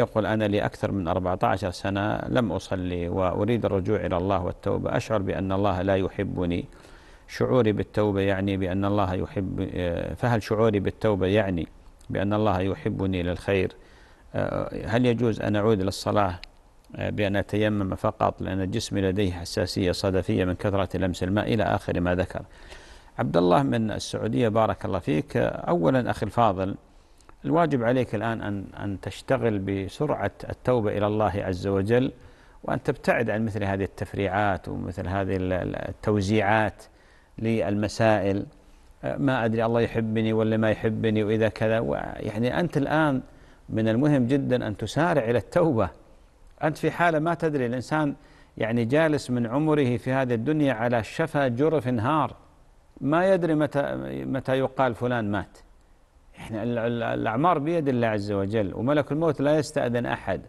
يقول أنا لأكثر من 14 سنة لم أصلي وأريد الرجوع إلى الله والتوبة أشعر بأن الله لا يحبني شعوري بالتوبة يعني بأن الله يحب فهل شعوري بالتوبة يعني بأن الله يحبني للخير آه، هل يجوز أن أعود للصلاة آه، بأن أتيمم فقط لأن جسمي لديه حساسية صدفية من كثرة لمس الماء إلى آخر ما ذكر عبد الله من السعودية بارك الله فيك أولا أخي الفاضل الواجب عليك الآن أن أن تشتغل بسرعة التوبة إلى الله عز وجل وأن تبتعد عن مثل هذه التفريعات ومثل هذه التوزيعات للمسائل آه، ما أدري الله يحبني ولا ما يحبني وإذا كذا يعني أنت الآن من المهم جدا أن تسارع إلى التوبة أنت في حالة ما تدري الإنسان يعني جالس من عمره في هذه الدنيا على شفا جرف نهار ما يدري متى متى يقال فلان مات احنا الاعمار بيد الله عز وجل وملك الموت لا يستاذن احد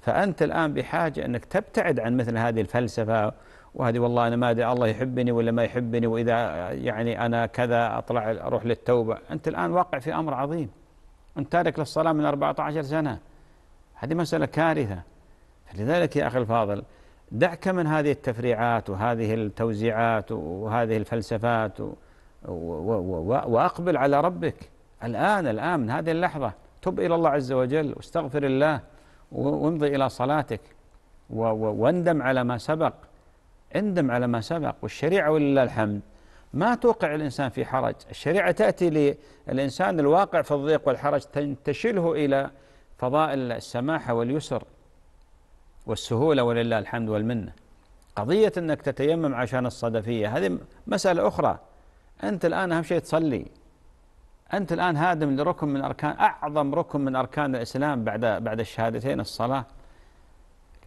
فانت الان بحاجه انك تبتعد عن مثل هذه الفلسفه وهذه والله انا ما ادري الله يحبني ولا ما يحبني واذا يعني انا كذا اطلع اروح للتوبه انت الان واقع في امر عظيم انت تارك للصلاه من 14 سنه هذه مساله كارثه فلذلك يا اخي الفاضل دعك من هذه التفريعات وهذه التوزيعات وهذه الفلسفات و و واقبل على ربك الآن الآن من هذه اللحظة تب إلى الله عز وجل واستغفر الله وامضي إلى صلاتك واندم على ما سبق اندم على ما سبق والشريعة ولله الحمد ما توقع الإنسان في حرج الشريعة تأتي للإنسان الواقع في الضيق والحرج تشله إلى فضاء السماحة واليسر والسهولة ولله الحمد والمنة قضية أنك تتيمم عشان الصدفية هذه مسألة أخرى أنت الآن أهم شيء تصلي أنت الآن هادم لركن من أركان أعظم ركن من أركان الإسلام بعد بعد الشهادتين الصلاة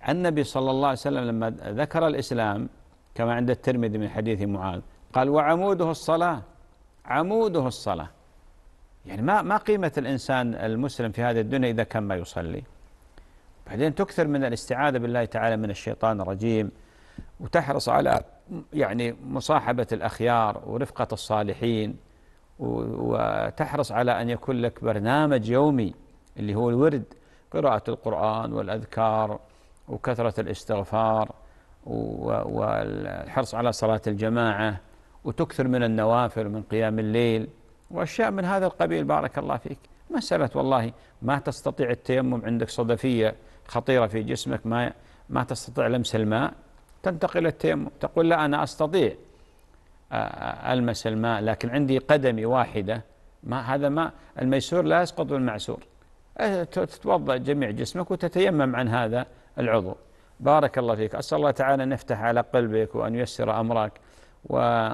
النبي صلى الله عليه وسلم لما ذكر الإسلام كما عند الترمذي من حديث معاذ قال وعموده الصلاة عموده الصلاة يعني ما ما قيمة الإنسان المسلم في هذه الدنيا إذا كان ما يصلي بعدين تكثر من الاستعاذة بالله تعالى من الشيطان الرجيم وتحرص على يعني مصاحبة الأخيار ورفقة الصالحين وتحرص على أن يكون لك برنامج يومي اللي هو الورد قراءة القرآن والأذكار وكثرة الاستغفار والحرص على صلاة الجماعة وتكثر من النوافل من قيام الليل وأشياء من هذا القبيل بارك الله فيك مسألة والله ما تستطيع التيمم عندك صدفية خطيرة في جسمك ما ما تستطيع لمس الماء تنتقل التيمم تقول لا أنا أستطيع آه، آه، ألمس الماء لكن عندي قدمي واحدة ما هذا ما الميسور لا يسقط بالمعسور آه، تتوضأ جميع جسمك وتتيمم عن هذا العضو بارك الله فيك أسأل الله تعالى أن يفتح على قلبك وأن ييسر أمرك و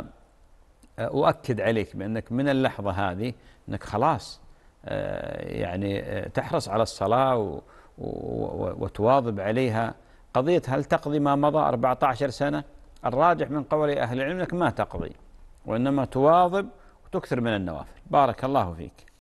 أؤكد عليك بأنك من اللحظة هذه أنك خلاص يعني تحرص على الصلاة وتواظب عليها قضية هل تقضي ما مضى 14 سنة الراجح من قول أهل العلم أنك ما تقضي وإنما تواظب وتكثر من النوافل بارك الله فيك